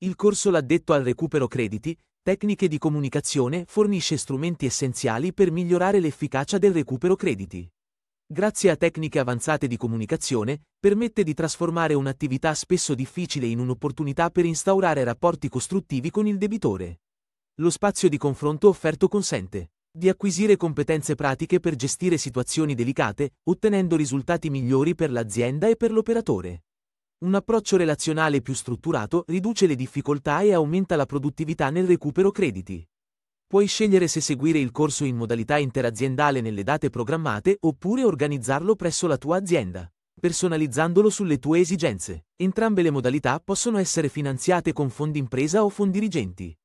Il corso l'addetto al recupero crediti, tecniche di comunicazione fornisce strumenti essenziali per migliorare l'efficacia del recupero crediti. Grazie a tecniche avanzate di comunicazione, permette di trasformare un'attività spesso difficile in un'opportunità per instaurare rapporti costruttivi con il debitore. Lo spazio di confronto offerto consente di acquisire competenze pratiche per gestire situazioni delicate, ottenendo risultati migliori per l'azienda e per l'operatore. Un approccio relazionale più strutturato riduce le difficoltà e aumenta la produttività nel recupero crediti. Puoi scegliere se seguire il corso in modalità interaziendale nelle date programmate oppure organizzarlo presso la tua azienda, personalizzandolo sulle tue esigenze. Entrambe le modalità possono essere finanziate con fondi impresa o fondi dirigenti.